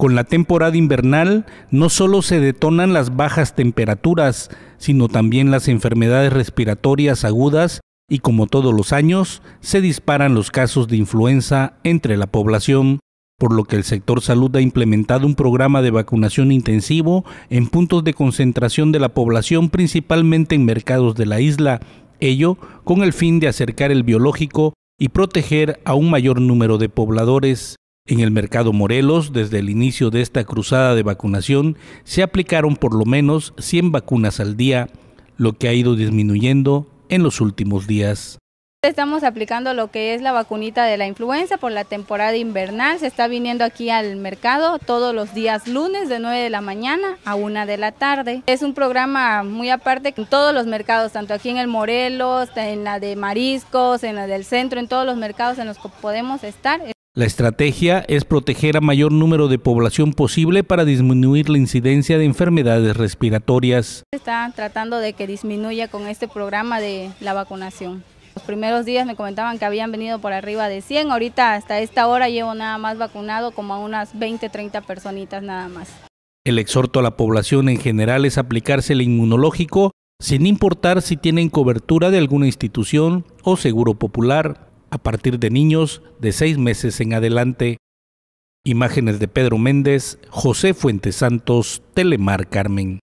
Con la temporada invernal no solo se detonan las bajas temperaturas, sino también las enfermedades respiratorias agudas y como todos los años, se disparan los casos de influenza entre la población, por lo que el sector salud ha implementado un programa de vacunación intensivo en puntos de concentración de la población, principalmente en mercados de la isla, ello con el fin de acercar el biológico y proteger a un mayor número de pobladores. En el mercado Morelos, desde el inicio de esta cruzada de vacunación, se aplicaron por lo menos 100 vacunas al día, lo que ha ido disminuyendo en los últimos días. Estamos aplicando lo que es la vacunita de la influenza por la temporada invernal. Se está viniendo aquí al mercado todos los días lunes de 9 de la mañana a 1 de la tarde. Es un programa muy aparte en todos los mercados, tanto aquí en el Morelos, en la de mariscos, en la del centro, en todos los mercados en los que podemos estar. La estrategia es proteger a mayor número de población posible para disminuir la incidencia de enfermedades respiratorias. Está tratando de que disminuya con este programa de la vacunación. Los primeros días me comentaban que habían venido por arriba de 100, ahorita hasta esta hora llevo nada más vacunado como a unas 20, 30 personitas nada más. El exhorto a la población en general es aplicarse el inmunológico sin importar si tienen cobertura de alguna institución o seguro popular a partir de niños de seis meses en adelante. Imágenes de Pedro Méndez, José Fuentes Santos, Telemar Carmen.